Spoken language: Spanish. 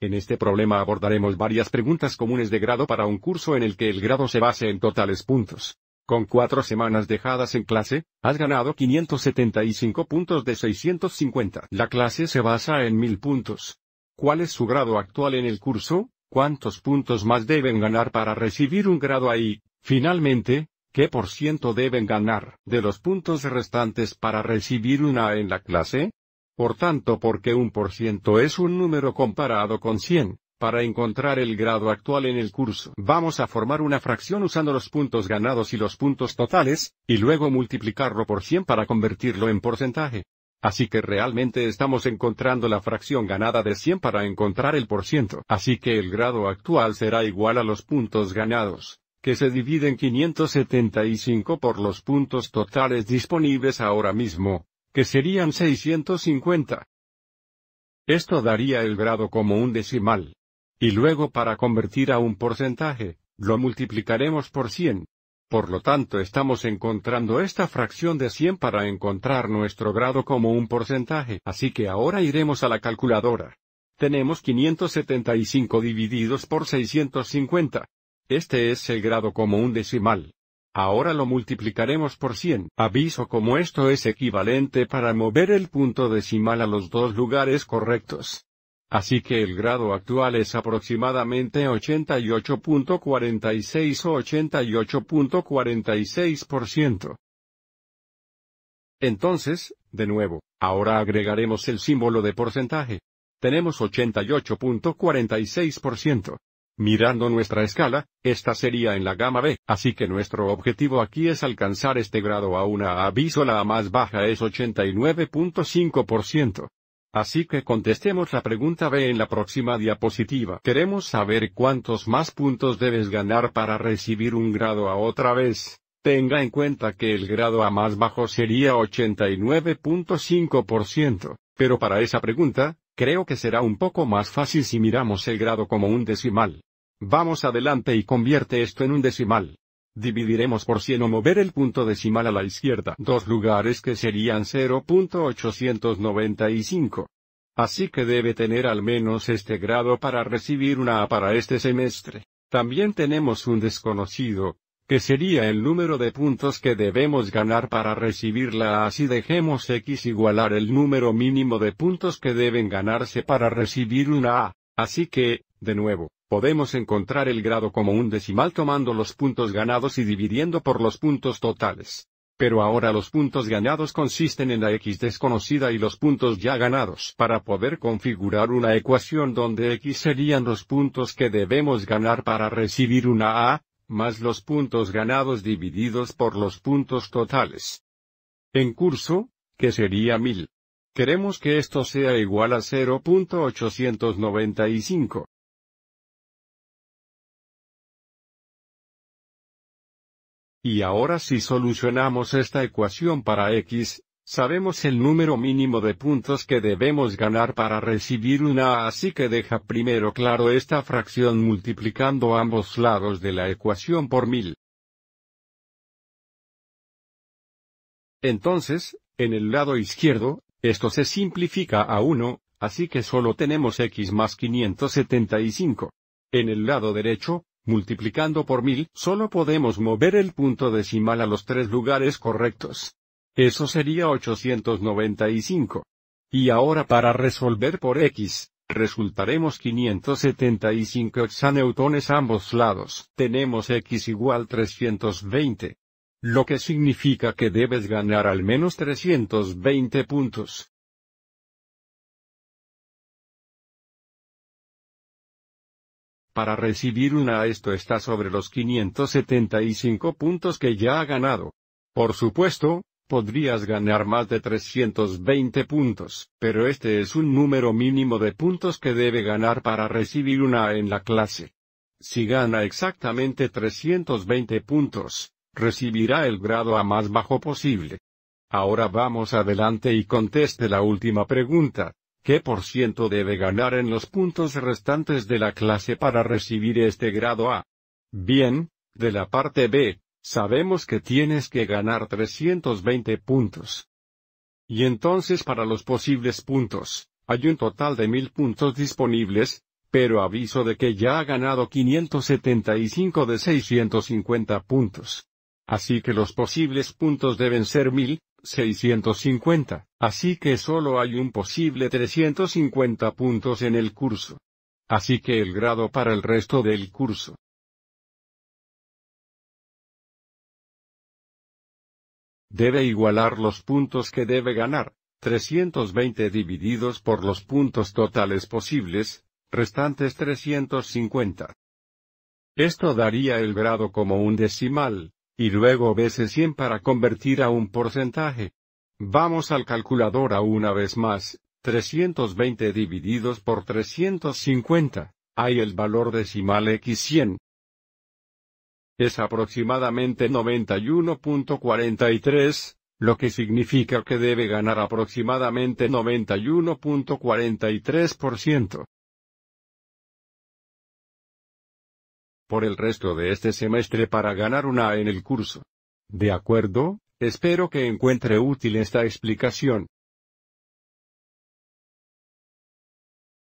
En este problema abordaremos varias preguntas comunes de grado para un curso en el que el grado se base en totales puntos. Con cuatro semanas dejadas en clase, has ganado 575 puntos de 650. La clase se basa en 1000 puntos. ¿Cuál es su grado actual en el curso? ¿Cuántos puntos más deben ganar para recibir un grado ahí? Finalmente, ¿qué por ciento deben ganar de los puntos restantes para recibir una A en la clase? Por tanto, porque un por ciento es un número comparado con 100, para encontrar el grado actual en el curso, vamos a formar una fracción usando los puntos ganados y los puntos totales, y luego multiplicarlo por 100 para convertirlo en porcentaje. Así que realmente estamos encontrando la fracción ganada de 100 para encontrar el por ciento. Así que el grado actual será igual a los puntos ganados, que se dividen 575 por los puntos totales disponibles ahora mismo, que serían 650. Esto daría el grado como un decimal. Y luego para convertir a un porcentaje, lo multiplicaremos por 100. Por lo tanto estamos encontrando esta fracción de 100 para encontrar nuestro grado como un porcentaje, así que ahora iremos a la calculadora. Tenemos 575 divididos por 650. Este es el grado como un decimal. Ahora lo multiplicaremos por 100. Aviso como esto es equivalente para mover el punto decimal a los dos lugares correctos. Así que el grado actual es aproximadamente 88.46 o 88.46%. Entonces, de nuevo, ahora agregaremos el símbolo de porcentaje. Tenemos 88.46%. Mirando nuestra escala, esta sería en la gama B, así que nuestro objetivo aquí es alcanzar este grado a una aviso la más baja es 89.5%. Así que contestemos la pregunta B en la próxima diapositiva. Queremos saber cuántos más puntos debes ganar para recibir un grado A otra vez. Tenga en cuenta que el grado A más bajo sería 89.5%, pero para esa pregunta, creo que será un poco más fácil si miramos el grado como un decimal. Vamos adelante y convierte esto en un decimal. Dividiremos por 100 o mover el punto decimal a la izquierda dos lugares que serían 0.895. Así que debe tener al menos este grado para recibir una A para este semestre. También tenemos un desconocido, que sería el número de puntos que debemos ganar para recibir la A si dejemos X igualar el número mínimo de puntos que deben ganarse para recibir una A. Así que, de nuevo, Podemos encontrar el grado como un decimal tomando los puntos ganados y dividiendo por los puntos totales. Pero ahora los puntos ganados consisten en la x desconocida y los puntos ya ganados para poder configurar una ecuación donde x serían los puntos que debemos ganar para recibir una a, más los puntos ganados divididos por los puntos totales. En curso, que sería 1000. Queremos que esto sea igual a 0.895. Y ahora si solucionamos esta ecuación para x, sabemos el número mínimo de puntos que debemos ganar para recibir una así que deja primero claro esta fracción multiplicando ambos lados de la ecuación por 1000. Entonces, en el lado izquierdo, esto se simplifica a 1, así que solo tenemos x más 575. En el lado derecho, multiplicando por mil, solo podemos mover el punto decimal a los tres lugares correctos. Eso sería 895. Y ahora para resolver por x, resultaremos 575 hexaneutones ambos lados. Tenemos x igual 320. Lo que significa que debes ganar al menos 320 puntos. Para recibir una A esto está sobre los 575 puntos que ya ha ganado. Por supuesto, podrías ganar más de 320 puntos, pero este es un número mínimo de puntos que debe ganar para recibir una A en la clase. Si gana exactamente 320 puntos, recibirá el grado a más bajo posible. Ahora vamos adelante y conteste la última pregunta, ¿Qué por ciento debe ganar en los puntos restantes de la clase para recibir este grado A? Bien, de la parte B, sabemos que tienes que ganar 320 puntos. Y entonces para los posibles puntos, hay un total de 1000 puntos disponibles, pero aviso de que ya ha ganado 575 de 650 puntos. Así que los posibles puntos deben ser 1000, 650, así que solo hay un posible 350 puntos en el curso. Así que el grado para el resto del curso. Debe igualar los puntos que debe ganar, 320 divididos por los puntos totales posibles, restantes 350. Esto daría el grado como un decimal, y luego veces 100 para convertir a un porcentaje. Vamos al calculador una vez más, 320 divididos por 350, hay el valor decimal x100. Es aproximadamente 91.43, lo que significa que debe ganar aproximadamente 91.43%. por el resto de este semestre para ganar una A en el curso. De acuerdo, espero que encuentre útil esta explicación.